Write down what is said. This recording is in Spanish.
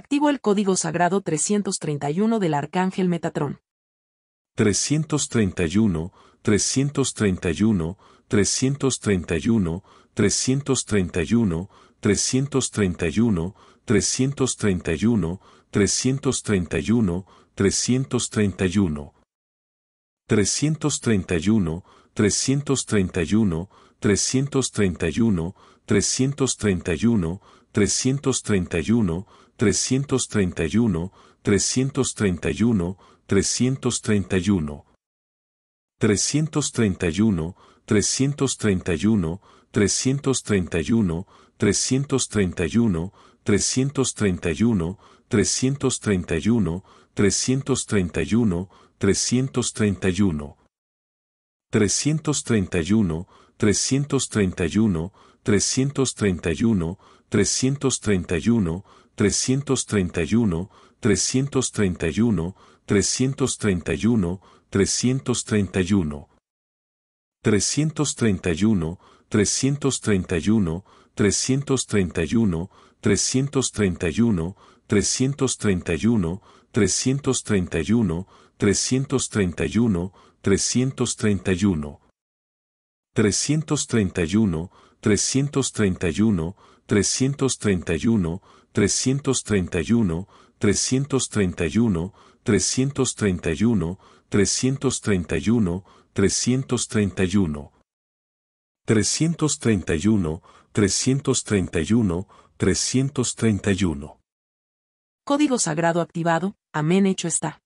Activo el código sagrado 331 del Arcángel Metatrón. 331, 331, 331, 331, 331, 331, 331, 331. 331, 331, 331, 331, 331, 331, 331, 331, 331, 331, 331, 331, 331, 331, 331, 331, 331, 331, 331, 331, 331, 331, 331, 331, 331, 331, 331, 331, 331, 331, 331, 331, 331, 331, 331, 331, 331, 331, 331, 331, 331, 331, 331, 331, 331, 331. Código sagrado activado, amén hecho está.